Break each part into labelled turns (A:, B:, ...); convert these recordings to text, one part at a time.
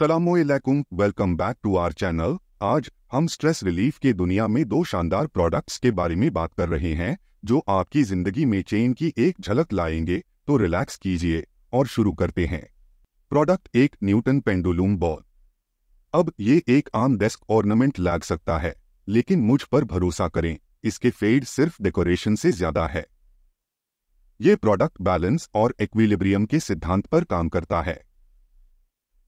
A: सलामकुम welcome back to our channel आज हम स्ट्रेस रिलीफ के दुनिया में दो शानदार प्रोडक्ट्स के बारे में बात कर रहे हैं जो आपकी जिंदगी में चेन की एक झलक लाएंगे तो रिलैक्स कीजिए और शुरू करते हैं प्रोडक्ट एक न्यूटन पेंडुलूम बॉल अब ये एक आम डेस्क ऑर्नामेंट लग सकता है लेकिन मुझ पर भरोसा करें इसके फेड सिर्फ डेकोरेशन से ज्यादा है ये प्रोडक्ट बैलेंस और एक्विलिब्रियम के सिद्धांत पर काम करता है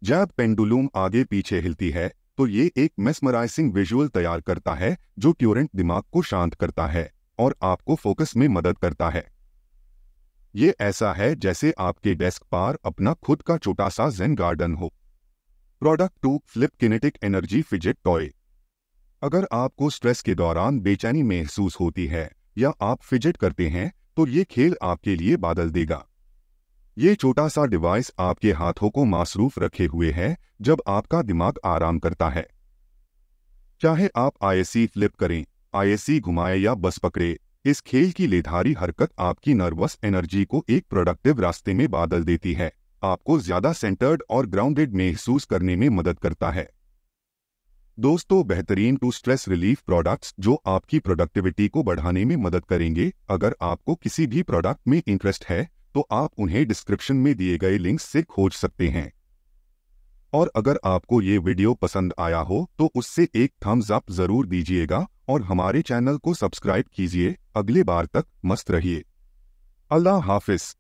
A: जब पेंडुलूम आगे पीछे हिलती है तो ये एक मेस्मराइसिंग विजुअल तैयार करता है जो क्यूरेंट दिमाग को शांत करता है और आपको फोकस में मदद करता है ये ऐसा है जैसे आपके डेस्क पार अपना खुद का छोटा सा जेन गार्डन हो product two flip kinetic energy fidget toy अगर आपको स्ट्रेस के दौरान बेचैनी महसूस होती है या आप फिजिट करते हैं तो ये खेल आपके लिए बादल देगा ये छोटा सा डिवाइस आपके हाथों को मासरूफ रखे हुए है जब आपका दिमाग आराम करता है चाहे आप आईएससी फ्लिप करें आईएससी घुमाए या बस पकड़े इस खेल की लेधारी हरकत आपकी नर्वस एनर्जी को एक प्रोडक्टिव रास्ते में बादल देती है आपको ज्यादा सेंटर्ड और ग्राउंडेड महसूस करने में मदद करता है दोस्तों बेहतरीन टू स्ट्रेस रिलीफ प्रोडक्ट्स जो आपकी प्रोडक्टिविटी को बढ़ाने में मदद करेंगे अगर आपको किसी भी प्रोडक्ट में इंटरेस्ट है तो आप उन्हें डिस्क्रिप्शन में दिए गए लिंक से खोज सकते हैं और अगर आपको ये वीडियो पसंद आया हो तो उससे एक थम्स अप जरूर दीजिएगा और हमारे चैनल को सब्सक्राइब कीजिए अगले बार तक मस्त रहिए अल्लाह हाफिज़